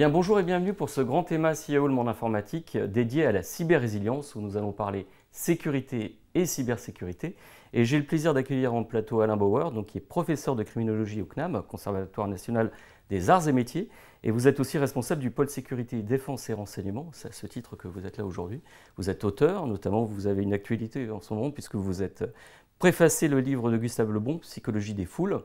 Bien, bonjour et bienvenue pour ce grand thème Le Monde informatique dédié à la cyber-résilience où nous allons parler sécurité et cybersécurité. Et j'ai le plaisir d'accueillir en plateau Alain Bauer, donc qui est professeur de criminologie au CNAM, Conservatoire national des arts et métiers. Et vous êtes aussi responsable du pôle sécurité, défense et renseignement. C'est à ce titre que vous êtes là aujourd'hui. Vous êtes auteur, notamment vous avez une actualité en ce moment puisque vous êtes préfacé le livre de Gustave Lebon, Psychologie des foules.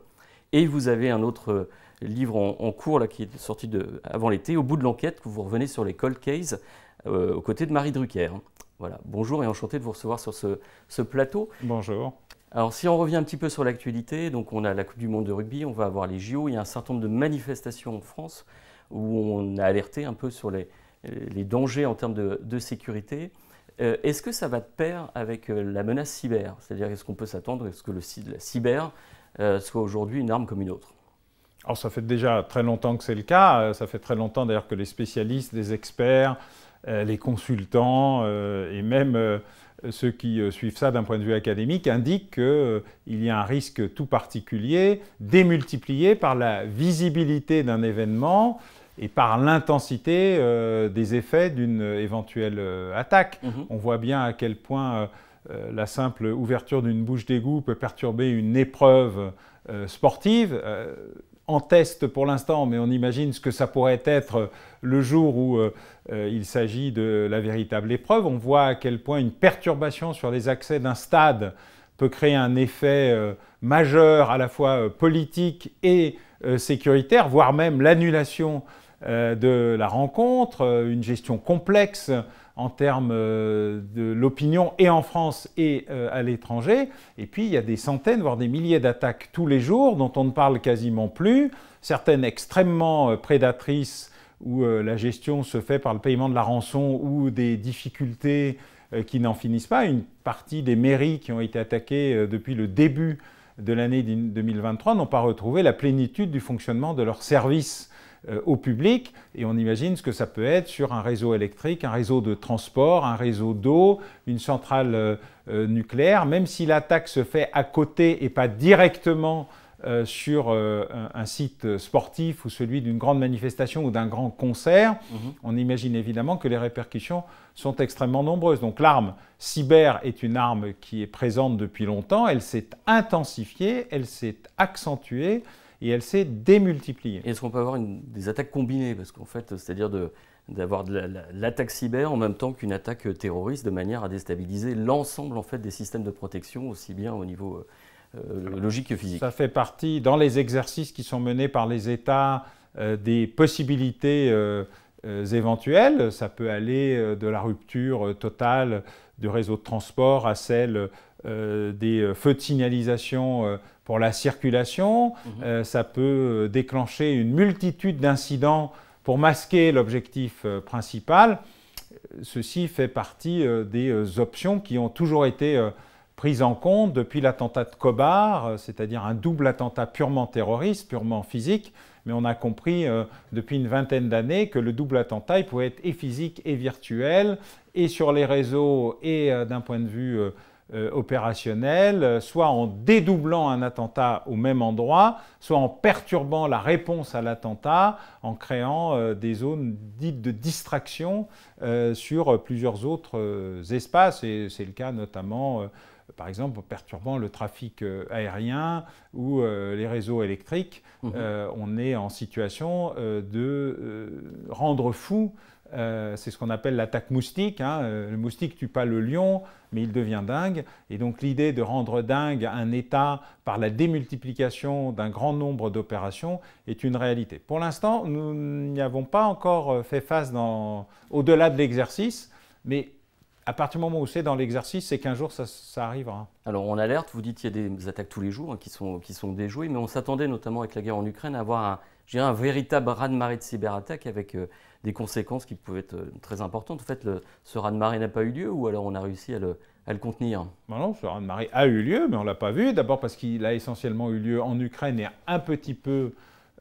Et vous avez un autre euh, livre en, cours là, qui est sorti de, avant l'été, Au bout de l'enquête, que vous revenez sur les cold cases euh, aux côtés de Marie Drucker. Voilà, bonjour et enchanté de vous recevoir sur ce, plateau. Bonjour. Alors si on revient un petit peu sur l'actualité, donc on a la Coupe du Monde de rugby, on va avoir les JO, il y a un certain nombre de manifestations en France où on a alerté un peu sur les, dangers en termes de, sécurité. Euh, est-ce que ça va de pair avec la menace cyber C'est-à-dire est-ce qu'on peut s'attendre, est-ce que le, la cyber euh, soit aujourd'hui une arme comme une autre. Alors ça fait déjà très longtemps que c'est le cas, euh, ça fait très longtemps d'ailleurs que les spécialistes, les experts, euh, les consultants et même ceux qui suivent ça d'un point de vue académique indiquent qu'il y a un risque tout particulier, démultiplié par la visibilité d'un événement et par l'intensité des effets d'une éventuelle attaque. Mm-hmm. On voit bien à quel point euh, la simple ouverture d'une bouche d'égout peut perturber une épreuve euh, sportive. Euh, en test pour l'instant, mais on imagine ce que ça pourrait être le jour où il s'agit de la véritable épreuve. On voit à quel point une perturbation sur les accès d'un stade peut créer un effet majeur à la fois politique et sécuritaire, voire même l'annulation de la rencontre, une gestion complexe en termes euh, de l'opinion et en France et euh, à l'étranger. Et puis il y a des centaines, voire des milliers d'attaques tous les jours dont on ne parle quasiment plus, certaines extrêmement euh, prédatrices où la gestion se fait par le paiement de la rançon ou des difficultés qui n'en finissent pas. Une partie des mairies qui ont été attaquées depuis le début de l'année 2023 n'ont pas retrouvé la plénitude du fonctionnement de leurs services euh, au public, et on imagine ce que ça peut être sur un réseau électrique, un réseau de transport, un réseau d'eau, une centrale euh, euh, nucléaire, même si l'attaque se fait à côté et pas directement sur un, site sportif ou celui d'une grande manifestation ou d'un grand concert, mm-hmm. on imagine évidemment que les répercussions sont extrêmement nombreuses. Donc l'arme cyber est une arme qui est présente depuis longtemps, elle s'est intensifiée, elle s'est accentuée et elle s'est démultipliée. Est-ce qu'on peut avoir une, des attaques combinées Parce qu'en fait, c'est-à-dire d'avoir de, l'attaque cyber en même temps qu'une attaque terroriste de manière à déstabiliser l'ensemble en fait des systèmes de protection, aussi bien au niveau euh, euh, logique que physique. Ça fait partie, dans les exercices qui sont menés par les États, euh, des possibilités éventuelles. Ça peut aller de la rupture totale du réseau de transport à celle euh, des euh, feux de signalisation euh, pour la circulation. Mhm. ça peut déclencher une multitude d'incidents pour masquer l'objectif principal. Ceci fait partie des options qui ont toujours été prises en compte depuis l'attentat de Cobar, c'est-à-dire un double attentat purement terroriste, purement physique, mais on a compris depuis une vingtaine d'années que le double attentat, il pouvait être et physique et virtuel, et sur les réseaux et d'un point de vue euh, opérationnel, euh, soit en dédoublant un attentat au même endroit, soit en perturbant la réponse à l'attentat, en créant euh, des zones dites de distraction sur plusieurs autres espaces, et c'est le cas notamment par exemple en perturbant le trafic aérien ou les réseaux électriques, mmh on est en situation de rendre fou euh, c'est ce qu'on appelle l'attaque moustique. Hein. Euh, le moustique tue pas le lion, mais il devient dingue. Et donc l'idée de rendre dingue un État par la démultiplication d'un grand nombre d'opérations est une réalité. Pour l'instant, nous n'y avons pas encore euh, fait face au-delà de l'exercice, mais à partir du moment où c'est dans l'exercice, c'est qu'un jour ça, ça, arrivera. Alors on alerte, vous dites qu'il y a des attaques tous les jours hein, qui, sont, déjouées, mais on s'attendait notamment avec la guerre en Ukraine à avoir un, véritable raz-de-marée de cyberattaques avec des conséquences qui pouvaient être euh, très importantes. En fait, le, ce raz-de-marée n'a pas eu lieu ou alors on a réussi à le, contenir Non, ce raz-de-marée a eu lieu, mais on ne l'a pas vu. D'abord parce qu'il a essentiellement eu lieu en Ukraine et un petit peu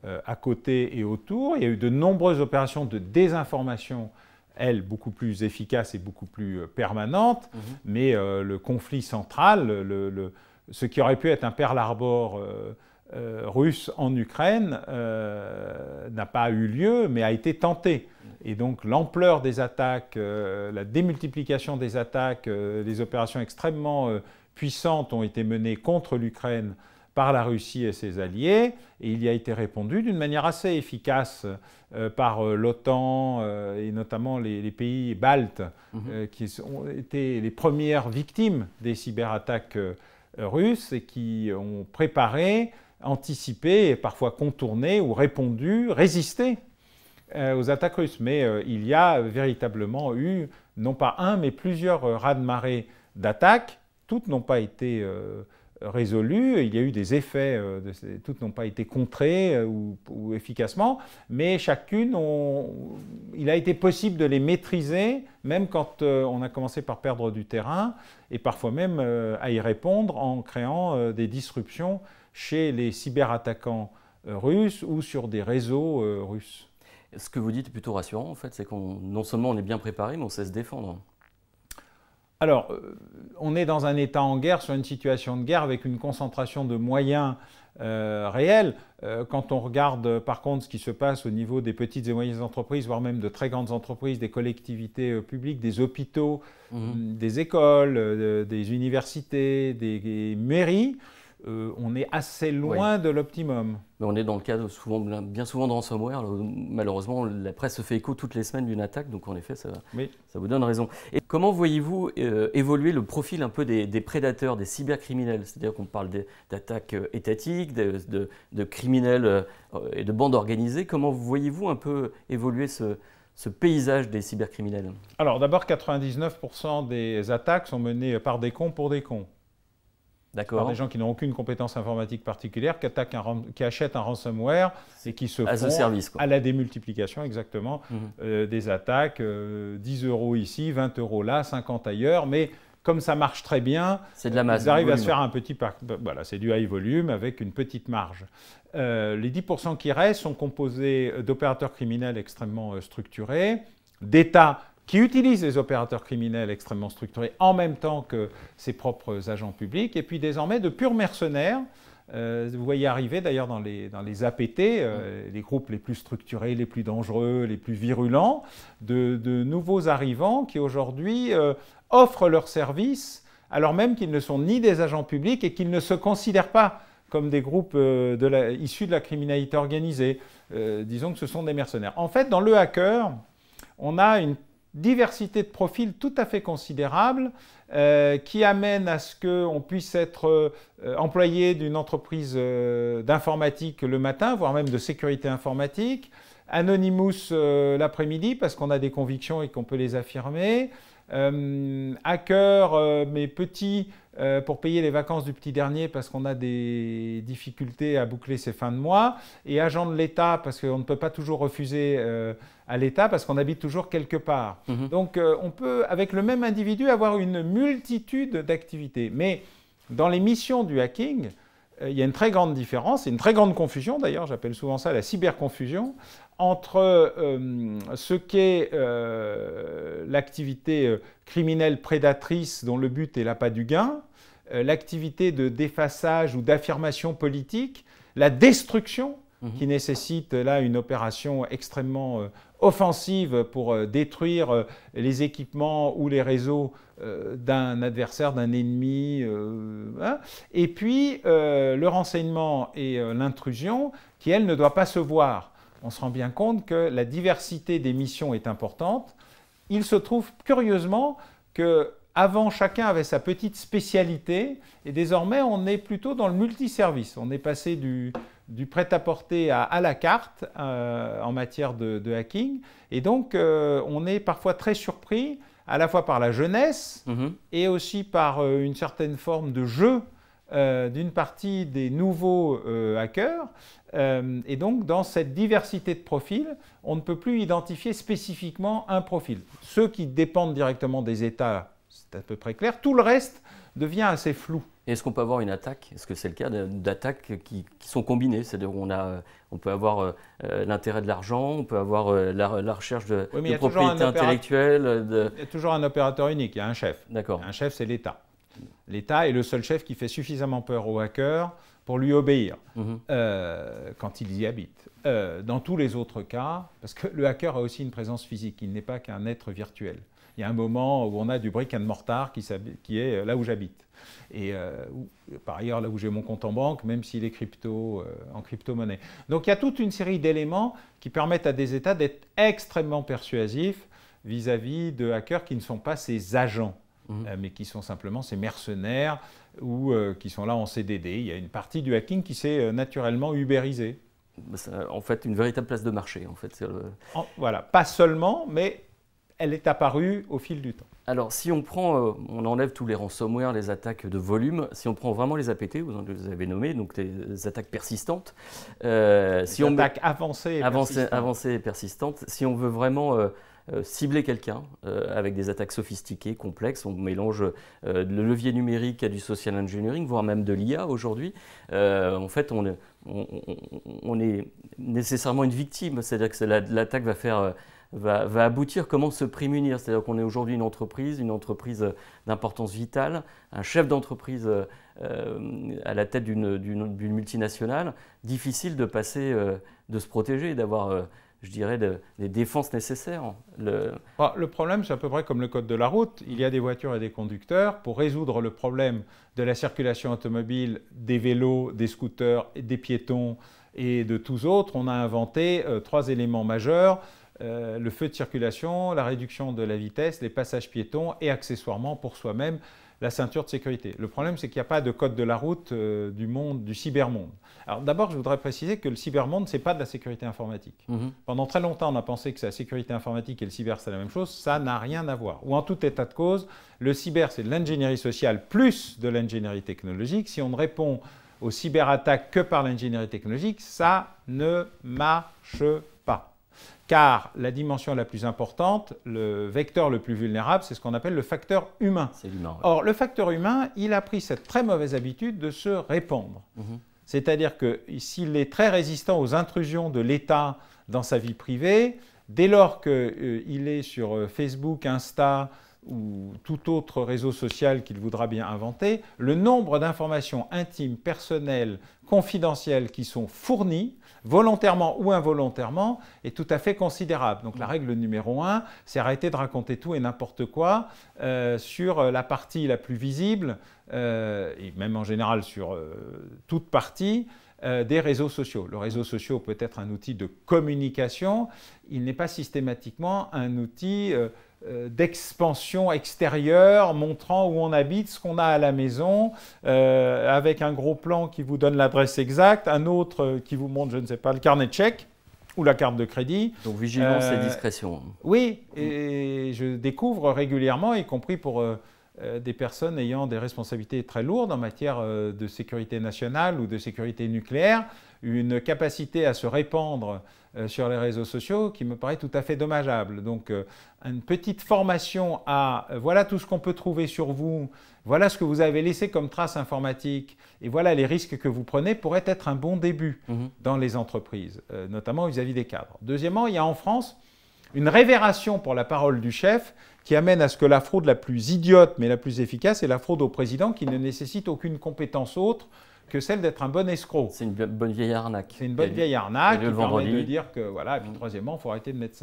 euh, à côté et autour. Il y a eu de nombreuses opérations de désinformation elles beaucoup plus efficaces et beaucoup plus euh, permanentes, mmh mais le conflit central, le, ce qui aurait pu être un Pearl Harbor euh, russe en Ukraine euh, n'a pas eu lieu, mais a été tentée. Et donc l'ampleur des attaques, euh, la démultiplication des attaques, les opérations extrêmement puissantes ont été menées contre l'Ukraine par la Russie et ses alliés, et il y a été répondu d'une manière assez efficace par l'OTAN et notamment les, pays baltes, mhm. qui ont été les premières victimes des cyberattaques russes et qui ont préparé anticipé et parfois contourné ou répondu, résisté euh, aux attaques russes. Mais euh, il y a véritablement eu, non pas un, mais plusieurs euh, raz-de-marée d'attaques. Toutes n'ont pas été résolues. Il y a eu des effets, toutes n'ont pas été contrées ou, efficacement, mais chacune, il a été possible de les maîtriser, même quand on a commencé par perdre du terrain, et parfois même à y répondre en créant des disruptions chez les cyberattaquants euh, russes ou sur des réseaux euh, russes. Ce que vous dites est plutôt rassurant, en fait, c'est qu'on non seulement on est bien préparé, mais on sait se défendre. Alors, euh, on est dans un État en guerre, sur une situation de guerre, avec une concentration de moyens réels. quand on regarde par contre ce qui se passe au niveau des petites et moyennes entreprises, voire même de très grandes entreprises, des collectivités publiques, des hôpitaux, mmh. des écoles, des universités, des mairies, euh, on est assez loin de l'optimum. Mais on est dans le cas souvent, bien souvent de ransomware. Malheureusement, la presse se fait écho toutes les semaines d'une attaque, donc en effet, ça, ça vous donne raison. Et comment voyez-vous euh, évoluer le profil un peu des, prédateurs, des cybercriminels C'est-à-dire qu'on parle d'attaques euh, étatiques, de, criminels et de bandes organisées. Comment voyez-vous un peu évoluer ce, ce paysage des cybercriminels Alors d'abord, 99% des attaques sont menées par des cons pour des cons. D'accord. des gens qui n'ont aucune compétence informatique particulière, qui, attaquent un, qui achètent un ransomware et qui se font service, à la démultiplication exactement mhm. euh, des attaques, 10 euh, euros ici, 20 euros là, 50 ailleurs, mais comme ça marche très bien, ils arrivent à se faire un petit... Par... Bah, voilà, c'est du high volume avec une petite marge. Euh, les 10% qui restent sont composés d'opérateurs criminels extrêmement structurés, d'États qui utilisent des opérateurs criminels extrêmement structurés en même temps que ses propres agents publics, et puis désormais de purs mercenaires. Euh, vous voyez arriver d'ailleurs dans les, dans les APT, euh, les groupes les plus structurés, les plus dangereux, les plus virulents, de, nouveaux arrivants qui aujourd'hui euh, offrent leurs services alors même qu'ils ne sont ni des agents publics et qu'ils ne se considèrent pas comme des groupes de la, issus de la criminalité organisée. disons que ce sont des mercenaires. En fait, dans le hacker, on a une diversité de profils tout à fait considérable euh, qui amène à ce qu'on puisse être euh, employé d'une entreprise euh, d'informatique le matin, voire même de sécurité informatique, Anonymous l'après-midi parce qu'on a des convictions et qu'on peut les affirmer, hacker, euh, euh, mais petit, petits euh, pour payer les vacances du petit dernier parce qu'on a des difficultés à boucler ses fins de mois, et agent de l'État parce qu'on ne peut pas toujours refuser à l'État parce qu'on habite toujours quelque part. Mhm. Donc on peut, avec le même individu, avoir une multitude d'activités. Mais dans les missions du hacking, euh, il y a une très grande différence, et une très grande confusion d'ailleurs, j'appelle souvent ça la cyberconfusion, entre euh, ce qu'est euh, l'activité criminelle prédatrice dont le but est pas du gain, l'activité de défaçage ou d'affirmation politique, la destruction mhm. qui nécessite là une opération extrêmement offensive pour euh, détruire euh, les équipements ou les réseaux euh, d'un adversaire, d'un ennemi. Hein. Et puis le renseignement et l'intrusion qui, elle, ne doit pas se voir. On se rend bien compte que la diversité des missions est importante. Il se trouve curieusement que avant, chacun avait sa petite spécialité et désormais, on est plutôt dans le multiservice. On est passé du, prêt-à-porter à, à, la carte euh, en matière de, hacking. Et donc, euh, on est parfois très surpris, à la fois par la jeunesse mhm. et aussi par euh, une certaine forme de jeu d'une partie des nouveaux hackers. et donc, dans cette diversité de profils, on ne peut plus identifier spécifiquement un profil. Ceux qui dépendent directement des États c'est à peu près clair. Tout le reste devient assez flou. Est-ce qu'on peut avoir une attaque Est-ce que c'est le cas d'attaques qui, sont combinées C'est-à-dire euh, on, peut avoir euh, euh, l'intérêt de l'argent, on peut avoir la, recherche de, propriétés de propriété intellectuelle. Il y a toujours un opérateur unique, il y a un chef. Un chef, c'est l'État. L'État est le seul chef qui fait suffisamment peur aux hackers pour lui obéir mhm. euh, quand ils y habitent. Euh, dans tous les autres cas, parce que le hacker a aussi une présence physique, il n'est pas qu'un être virtuel. Il y a un moment où on a du brick and mortar qui, est euh, là où j'habite. Et par ailleurs, là où j'ai mon compte en banque, même s'il est crypto, en crypto-monnaie. Donc il y a toute une série d'éléments qui permettent à des États d'être extrêmement persuasifs vis-à-vis de hackers qui ne sont pas ses agents, mhm. mais qui sont simplement ses mercenaires ou euh, qui sont là en CDD. Il y a une partie du hacking qui s'est euh, naturellement ubérisée. Bah, en fait, une véritable place de marché. En fait. voilà, pas seulement, mais elle est apparue au fil du temps. Alors, si on prend, euh, on enlève tous les ransomware, les attaques de volume, si on prend vraiment les APT, vous les avez nommé, donc les attaques persistantes. Euh, si attaques avancées, et persistantes. avancées et persistantes. Si on veut vraiment euh, cibler quelqu'un euh, avec des attaques sophistiquées, complexes. On mélange euh, le levier numérique à du social engineering, voire même de l'IA aujourd'hui. en fait, on, on, est nécessairement une victime, c'est-à-dire que l'attaque va faire... Va, va, aboutir, comment se prémunir. C'est-à-dire qu'on est, aujourd'hui une entreprise, une entreprise d'importance vitale, un chef d'entreprise à la tête d'une multinationale, difficile de passer, de se protéger, d'avoir je dirais, des défenses nécessaires. Bah, le... problème, c'est à peu près comme le code de la route. Il y a des voitures et des conducteurs. Pour résoudre le problème de la circulation automobile, des vélos, des scooters, des piétons et de tous autres, on a inventé euh, trois éléments majeurs. Euh, le feu de circulation, la réduction de la vitesse, les passages piétons et accessoirement pour soi-même la ceinture de sécurité. Le problème, c'est qu'il n'y a pas de code de la route euh, du monde, du cybermonde. Alors d'abord, je voudrais préciser que le cybermonde, ce n'est pas de la sécurité informatique. Mhm. Pendant très longtemps, on a pensé que la sécurité informatique et le cyber, c'est la même chose. Ça n'a rien à voir. Ou en tout état de cause, le cyber, c'est de l'ingénierie sociale plus de l'ingénierie technologique. Si on ne répond aux cyberattaques que par l'ingénierie technologique, ça ne marche car la dimension la plus importante, le vecteur le plus vulnérable, c'est ce qu'on appelle le facteur humain. Or, le facteur humain, il a pris cette très mauvaise habitude de se répandre. Mhm. C'est-à-dire que s'il est très résistant aux intrusions de l'État dans sa vie privée, dès lors qu'il euh, est sur euh, Facebook, Insta ou tout autre réseau social qu'il voudra bien inventer, le nombre d'informations intimes, personnelles, confidentielles qui sont fournies volontairement ou involontairement, est tout à fait considérable. Donc la règle numéro un, c'est arrêter de raconter tout et n'importe quoi euh, sur euh, la partie la plus visible, euh, et même en général sur toute partie, des réseaux sociaux. Le réseau social peut être un outil de communication, il n'est pas systématiquement un outil euh, d'expansion extérieure montrant où on habite, ce qu'on a à la maison, euh, avec un gros plan qui vous donne l'adresse exacte, un autre euh, qui vous montre, je ne sais pas, le carnet de chèque ou la carte de crédit. Donc vigilance et discrétion. Oui, et je découvre régulièrement, y compris pour des personnes ayant des responsabilités très lourdes en matière de sécurité nationale ou de sécurité nucléaire, une capacité à se répandre euh, sur les réseaux sociaux qui me paraît tout à fait dommageable. Donc euh, une petite formation à euh, voilà tout ce qu'on peut trouver sur vous, voilà ce que vous avez laissé comme trace informatique et voilà les risques que vous prenez pourrait être un bon début mhm. dans les entreprises, notamment vis à -vis des cadres. Deuxièmement, il y a en France une révération pour la parole du chef qui amène à ce que la fraude la plus idiote mais la plus efficace est la fraude au président qui ne nécessite aucune compétence autre que celle d'être un bon escroc. C'est une bonne vieille arnaque. C'est une bonne vieille arnaque qui permet de dire que voilà. Et puis mm. troisièmement, il faut arrêter de mettre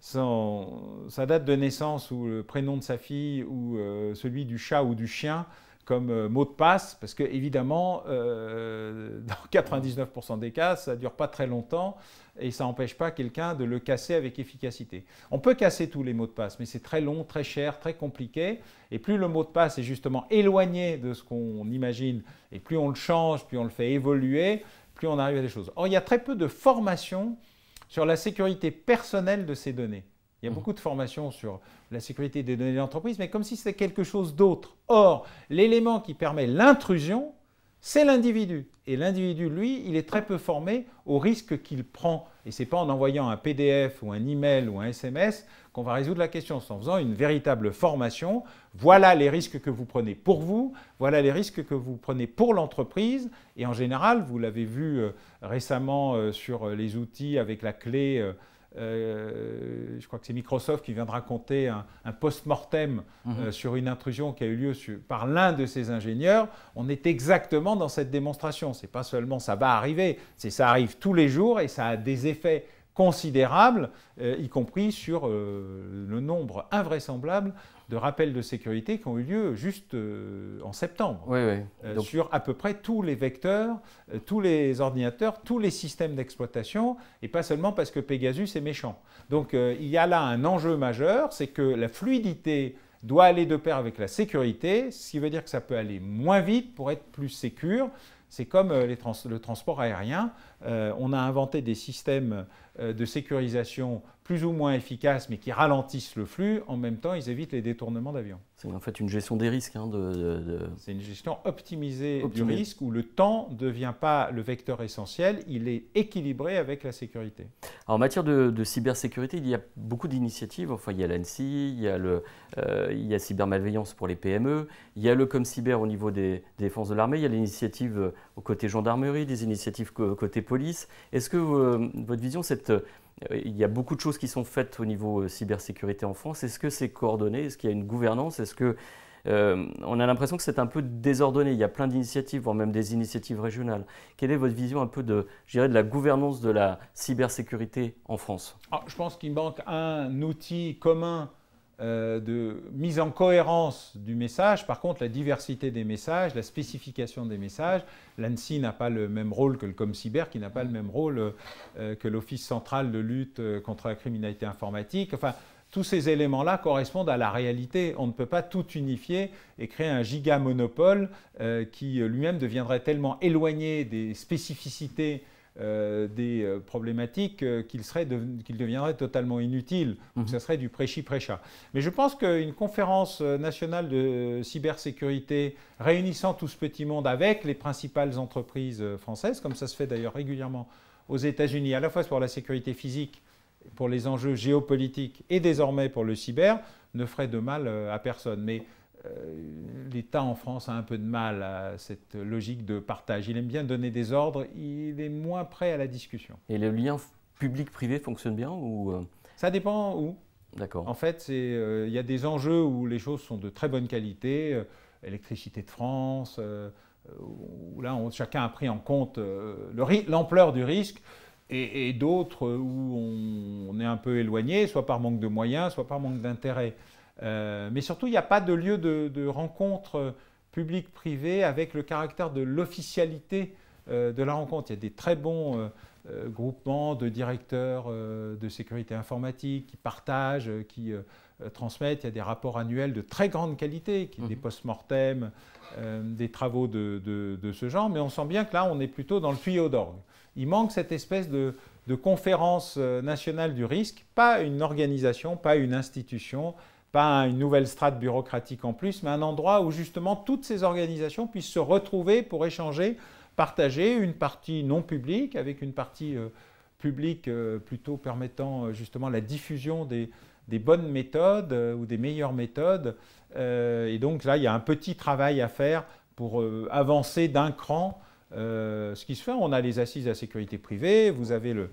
son, sa date de naissance ou le prénom de sa fille ou euh, celui du chat ou du chien comme euh, mot de passe, parce que évidemment, euh, dans 99% des cas, ça ne dure pas très longtemps et ça n'empêche pas quelqu'un de le casser avec efficacité. On peut casser tous les mots de passe, mais c'est très long, très cher, très compliqué. Et plus le mot de passe est justement éloigné de ce qu'on imagine, et plus on le change, plus on le fait évoluer, plus on arrive à des choses. Or, il y a très peu de formation sur la sécurité personnelle de ces données. Il y a mmh. beaucoup de formations sur la sécurité des données de l'entreprise, mais comme si c'était quelque chose d'autre. Or, l'élément qui permet l'intrusion, c'est l'individu. Et l'individu, lui, il est très peu formé aux risques qu'il prend. Et ce n'est pas en envoyant un PDF ou un email ou un SMS qu'on va résoudre la question. C'est en faisant une véritable formation. Voilà les risques que vous prenez pour vous, voilà les risques que vous prenez pour l'entreprise. Et en général, vous l'avez vu euh, récemment euh, sur les outils avec la clé. Euh, euh, je crois que c'est Microsoft qui vient de raconter un, post-mortem euh, mhm. sur une intrusion qui a eu lieu par l'un de ses ingénieurs. On est exactement dans cette démonstration. C'est pas seulement ça va arriver, c'est ça arrive tous les jours et ça a des effets considérables euh, », y compris sur le nombre invraisemblable de rappels de sécurité qui ont eu lieu juste euh, en septembre euh, sur à peu près tous les vecteurs, euh, tous les ordinateurs, tous les systèmes d'exploitation, et pas seulement parce que Pegasus est méchant. Donc il y a là un enjeu majeur, c'est que la fluidité doit aller de pair avec la sécurité, ce qui veut dire que ça peut aller moins vite pour être plus sécur. C'est comme le transport aérien. Euh, on a inventé des systèmes euh, de sécurisation plus ou moins efficaces, mais qui ralentissent le flux. En même temps, ils évitent les détournements d'avions. C'est en fait une gestion des risques. Hein, de, C'est une gestion optimisée du risque où le temps ne devient pas le vecteur essentiel, il est équilibré avec la sécurité. en matière de, cybersécurité, il y a beaucoup d'initiatives. Enfin, il y a l'ANSI, euh, il y a, cybermalveillance pour les PME, il y a le Com Cyber au niveau des, défenses de l'armée, il y a l'initiative au côté gendarmerie, des initiatives côté police, Est-ce que euh, votre vision, cette, euh, il y a beaucoup de choses qui sont faites au niveau euh, cybersécurité en France. Est-ce que c'est coordonné Est-ce qu'il y a une gouvernance Est-ce que on a l'impression que c'est un peu désordonné Il y a plein d'initiatives, voire même des initiatives régionales. Quelle est votre vision un peu de, de la gouvernance de la cybersécurité en France ah, Je pense qu'il manque un outil commun euh, de mise en cohérence du message. Par contre, la diversité des messages, la spécification des messages, l'ANSI n'a pas le même rôle que le ComCyber, qui n'a pas le même rôle euh, que l'Office central de lutte euh, contre la criminalité informatique. Enfin, tous ces éléments-là correspondent à la réalité. On ne peut pas tout unifier et créer un giga monopole qui lui-même deviendrait tellement éloigné des spécificités euh, des euh, problématiques euh, qu'il de, qu'il deviendrait totalement inutile, donc mhm. ça serait du préchi prêcha Mais je pense qu'une conférence nationale de cybersécurité réunissant tout ce petit monde avec les principales entreprises françaises, comme ça se fait d'ailleurs régulièrement aux États-Unis, à la fois pour la sécurité physique, pour les enjeux géopolitiques et désormais pour le cyber, ne ferait de mal à personne. Mais euh, l'État en France a un peu de mal à cette logique de partage. Il aime bien donner des ordres, il est moins prêt à la discussion. Et le lien public-privé fonctionne bien ou euh Ça dépend où. D'accord. En fait, euh, il y a des enjeux où les choses sont de très bonne qualité, électricité de France, où là, chacun a pris en compte l'ampleur du risque, et, d'autres où on, on est un peu éloigné, soit par manque de moyens, soit par manque d'intérêt. Euh, mais surtout, il n'y a pas de lieu de, rencontre public-privé avec le caractère de l'officialité euh, de la rencontre. Il y a des très bons euh, groupements de directeurs de sécurité informatique qui partagent, qui transmettent. Il y a des rapports annuels de très grande qualité, des mhm. post-mortem, des travaux de, ce genre. Mais on sent bien que là, on est plutôt dans le tuyau d'orgue. Il manque cette espèce de conférence nationale du risque, pas une organisation, pas une institution, pas une nouvelle strate bureaucratique en plus, mais un endroit où justement toutes ces organisations puissent se retrouver pour échanger, partager une partie non publique avec une partie euh, publique euh, plutôt permettant euh, justement la diffusion des, des bonnes méthodes ou des meilleures méthodes. et donc là, il y a un petit travail à faire pour avancer d'un cran. ce qui se fait, on a les assises à sécurité privée, vous avez le,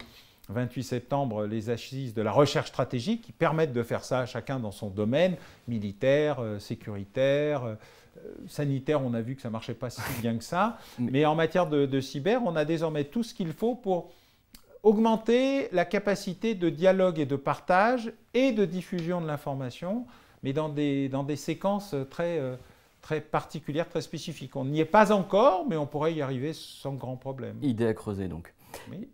28 septembre les assises de la recherche stratégique qui permettent de faire ça à chacun dans son domaine, militaire, euh, sécuritaire, euh, euh, sanitaire, on a vu que ça ne marchait pas si bien que ça. Mais en matière de, cyber, on a désormais tout ce qu'il faut pour augmenter la capacité de dialogue et de partage et de diffusion de l'information, mais dans des, dans des séquences très, très particulières, très spécifiques. On n'y est pas encore, mais on pourrait y arriver sans grand problème. Idée à creuser donc.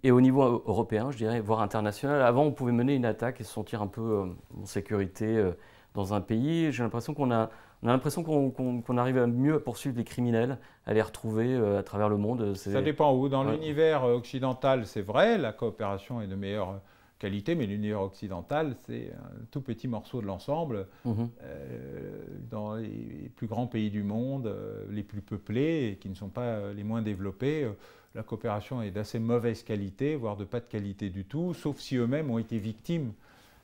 Et au niveau euh, européen, je dirais, voire international, avant, on pouvait mener une attaque et se sentir un peu euh, en sécurité euh, dans un pays. J'ai l'impression qu'on a, on a l'impression qu'on arrive à mieux poursuivre les criminels, à les retrouver à travers le monde. Ça dépend où. Dans l'univers occidental, c'est vrai, la coopération est de meilleure qualité, mais l'univers occidental, c'est un tout petit morceau de l'ensemble. Mhm. dans les plus grands pays du monde, les plus peuplés et qui ne sont pas les moins développés, la coopération est d'assez mauvaise qualité, voire de pas de qualité du tout, sauf si eux-mêmes ont été victimes.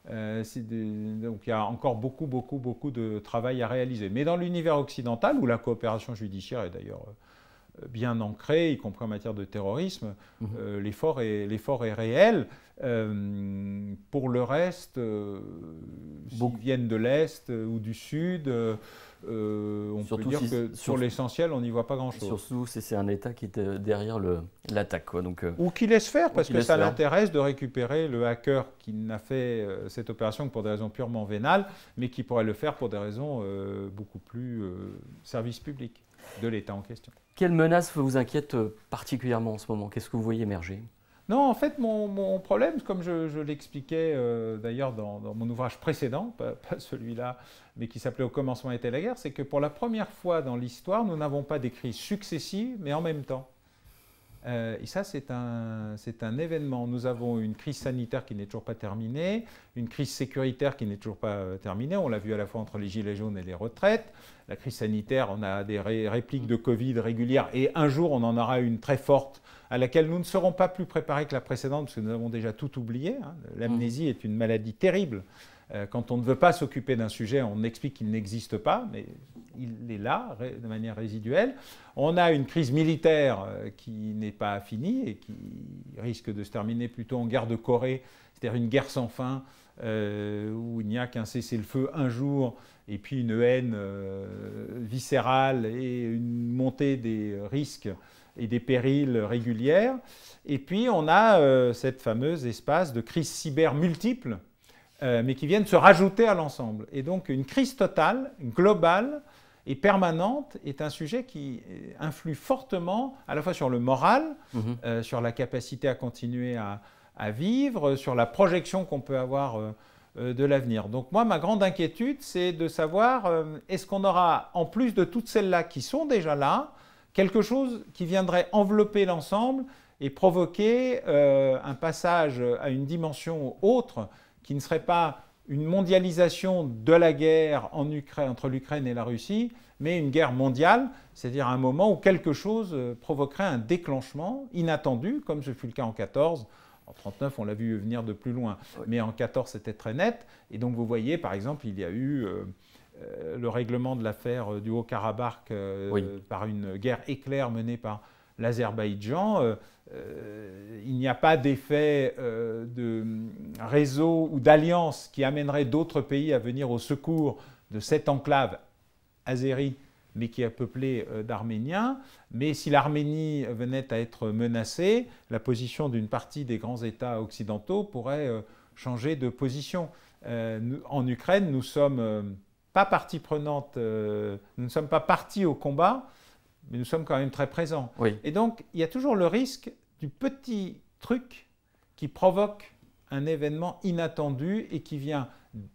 Euh, donc il y a encore beaucoup, beaucoup, beaucoup de travail à réaliser. Mais dans l'univers occidental, où la coopération judiciaire est d'ailleurs euh, bien ancré, y compris en matière de terrorisme, mhm. euh, l'effort est, réel. Euh, pour le reste, euh, beaucoup s'ils viennent de l'Est ou du Sud, on peut dire que sur l'essentiel, on n'y voit pas grand-chose. Surtout si c'est un État qui est derrière l'attaque. ou qui laisse faire, parce que ça l'intéresse de récupérer le hacker qui n'a fait cette opération que pour des raisons purement vénales, mais qui pourrait le faire pour des raisons beaucoup plus service public de l'État en question. Quelle menace vous inquiète euh, particulièrement en ce moment Qu'est-ce que vous voyez émerger non, en fait, mon, problème, comme je, l'expliquais euh, d'ailleurs dans, mon ouvrage précédent, pas celui-là, mais qui s'appelait Au commencement était la guerre, c'est que pour la première fois dans l'histoire, nous n'avons pas des crises successives, mais en même temps. Euh, et ça, c'est un, événement. Nous avons une crise sanitaire qui n'est toujours pas terminée, une crise sécuritaire qui n'est toujours pas euh, terminée. On l'a vu à la fois entre les gilets jaunes et les retraites. La crise sanitaire, on a des répliques de Covid régulières et un jour, on en aura une très forte à laquelle nous ne serons pas plus préparés que la précédente parce que nous avons déjà tout oublié. Hein. L'amnésie est une maladie terrible euh, quand on ne veut pas s'occuper d'un sujet, on explique qu'il n'existe pas, mais il est là de manière résiduelle. On a une crise militaire euh, qui n'est pas finie et qui risque de se terminer plutôt en guerre de Corée, c'est-à-dire une guerre sans fin euh, où il n'y a qu'un cessez-le-feu un jour et puis une haine viscérale et une montée des risques et des périls régulières. Et puis on a cette fameuse espace de crise cyber multiple euh, mais qui viennent se rajouter à l'ensemble. Et donc une crise totale, globale et permanente est un sujet qui influe fortement à la fois sur le moral, mhm. euh, sur la capacité à continuer à, vivre, sur la projection qu'on peut avoir euh, de l'avenir. Donc moi, ma grande inquiétude, c'est de savoir, est-ce qu'on aura, en plus de toutes celles-là qui sont déjà là, quelque chose qui viendrait envelopper l'ensemble et provoquer un passage à une dimension autre qui ne serait pas une mondialisation de la guerre en Ukraine, entre l'Ukraine et la Russie, mais une guerre mondiale, c'est-à-dire un moment où quelque chose euh, provoquerait un déclenchement inattendu, comme ce fut le cas en 14. En 39, on l'a vu venir de plus loin, mais en 14, c'était très net. Et donc, vous voyez, par exemple, il y a eu euh, euh, le règlement de l'affaire du Haut-Karabakh par une guerre éclair menée par l'Azerbaïdjan, euh, euh, il n'y a pas d'effet euh, de réseau ou d'alliance qui amènerait d'autres pays à venir au secours de cette enclave azérie, mais qui est peuplée d'Arméniens. Mais si l'Arménie venait à être menacée, la position d'une partie des grands États occidentaux pourrait changer de position. en Ukraine, nous sommes pas partie prenante, nous ne sommes pas partis au combat, mais nous sommes quand même très présents. Et donc, il y a toujours le risque du petit truc qui provoque un événement inattendu et qui vient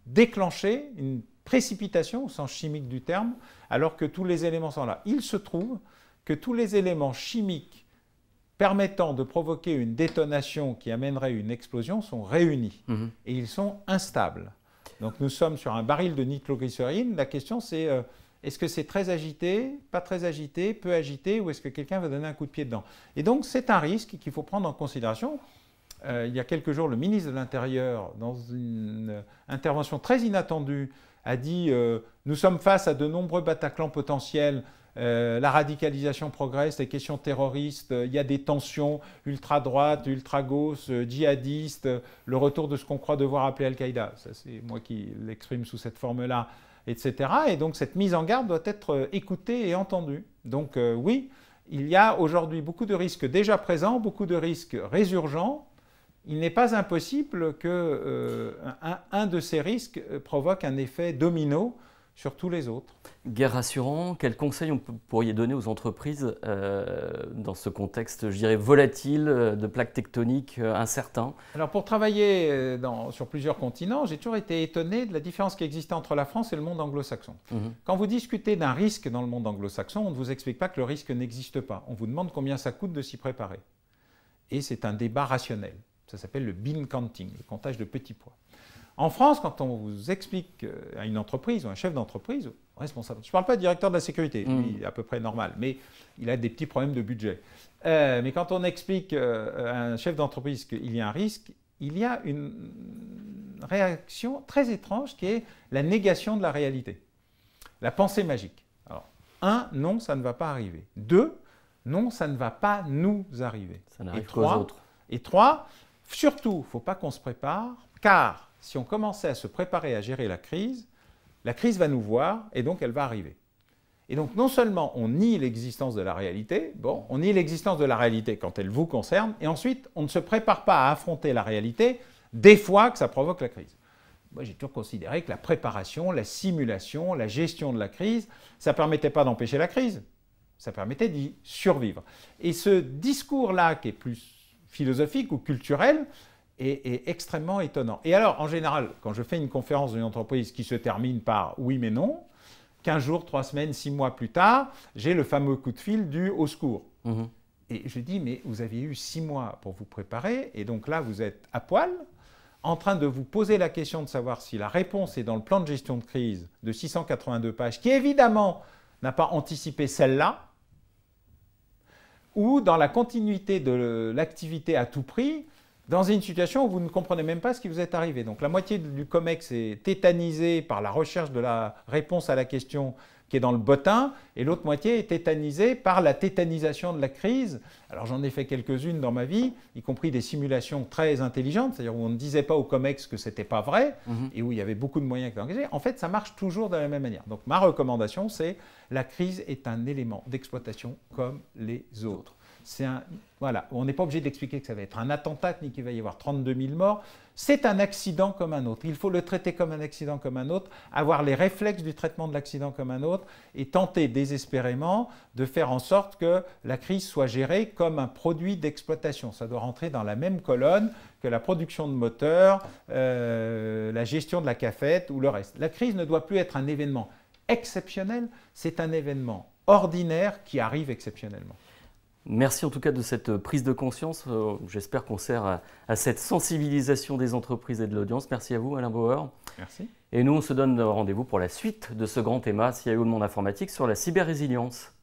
déclencher une précipitation au sens chimique du terme, alors que tous les éléments sont là. Il se trouve que tous les éléments chimiques permettant de provoquer une détonation qui amènerait une explosion sont réunis mhm. et ils sont instables. Donc nous sommes sur un baril de nitroglycérine. La question c'est euh, est-ce que c'est très agité, pas très agité, peu agité, ou est-ce que quelqu'un va donner un coup de pied dedans Et donc, c'est un risque qu'il faut prendre en considération. Euh, il y a quelques jours, le ministre de l'Intérieur, dans une euh, intervention très inattendue, a dit euh, Nous sommes face à de nombreux Bataclans potentiels. la radicalisation progresse, les questions terroristes, il y a des tensions ultra-droite, ultra-gauche, djihadistes, le retour de ce qu'on croit devoir appeler Al-Qaïda. Ça, c'est moi qui l'exprime sous cette forme-là etc. Et donc cette mise en garde doit être euh, écoutée et entendue. Donc euh, oui, il y a aujourd'hui beaucoup de risques déjà présents, beaucoup de risques résurgents. Il n'est pas impossible que euh, un, de ces risques provoque un effet domino sur tous les autres. Guerre rassurant, quels conseils on pourriez donner aux entreprises euh, dans ce contexte, je dirais, volatile, euh, de plaques tectoniques euh, incertain Alors pour travailler sur plusieurs continents, j'ai toujours été étonné de la différence qui existait entre la France et le monde anglo-saxon. Mhm. Quand vous discutez d'un risque dans le monde anglo-saxon, on ne vous explique pas que le risque n'existe pas. On vous demande combien ça coûte de s'y préparer. Et c'est un débat rationnel. Ça s'appelle le bean counting, le comptage de petits poids. En France, quand on vous explique euh, à une entreprise ou un chef d'entreprise, responsable, je ne parle pas de directeur de la sécurité, mm. lui, à peu près normal, mais il a des petits problèmes de budget. Euh, mais quand on explique euh, à un chef d'entreprise qu'il y a un risque, il y a une réaction très étrange qui est la négation de la réalité, la pensée magique. Alors, un, non, ça ne va pas arriver. Deux, non, ça ne va pas nous arriver. Ça n'arrive aux autres. Et trois, surtout, il ne faut pas qu'on se prépare, car si on commençait à se préparer à gérer la crise, la crise va nous voir et donc elle va arriver. Et donc non seulement on nie l'existence de la réalité, bon, on nie l'existence de la réalité quand elle vous concerne, et ensuite on ne se prépare pas à affronter la réalité des fois que ça provoque la crise. Moi j'ai toujours considéré que la préparation, la simulation, la gestion de la crise, ça ne permettait pas d'empêcher la crise, ça permettait d'y survivre. Et ce discours-là, qui est plus philosophique ou culturel, est, extrêmement étonnant. Et alors, en général, quand je fais une conférence d'une entreprise qui se termine par oui mais non, 15 jours, 3 semaines, 6 mois plus tard, j'ai le fameux coup de fil du au secours. Mmh et je dis, mais vous aviez eu 6 mois pour vous préparer, et donc là, vous êtes à poil, en train de vous poser la question de savoir si la réponse est dans le plan de gestion de crise de 682 pages, qui évidemment n'a pas anticipé celle-là, ou dans la continuité de l'activité à tout prix, dans une situation où vous ne comprenez même pas ce qui vous est arrivé. Donc la moitié du COMEX est tétanisée par la recherche de la réponse à la question qui est dans le bottin, et l'autre moitié est tétanisée par la tétanisation de la crise. Alors j'en ai fait quelques-unes dans ma vie, y compris des simulations très intelligentes, c'est-à-dire où on ne disait pas au COMEX que c'était pas vrai, mhm. et où il y avait beaucoup de moyens qui engagés. En fait, ça marche toujours de la même manière. Donc ma recommandation, c'est la crise est un élément d'exploitation comme les autres voilà, on n'est pas obligé d'expliquer que ça va être un attentat ni qu'il va y avoir 32 000 morts. C'est un accident comme un autre. Il faut le traiter comme un accident comme un autre, avoir les réflexes du traitement de l'accident comme un autre et tenter désespérément de faire en sorte que la crise soit gérée comme un produit d'exploitation. Ça doit rentrer dans la même colonne que la production de moteurs, euh, la gestion de la cafette ou le reste. La crise ne doit plus être un événement exceptionnel, c'est un événement ordinaire qui arrive exceptionnellement. Merci en tout cas de cette euh, prise de conscience. Euh, j'espère qu'on sert à, cette sensibilisation des entreprises et de l'audience. Merci à vous, Alain Bauer. Merci. Et nous, on se donne rendez-vous pour la suite de ce grand thème, CIO le monde informatique, sur la cyber-résilience.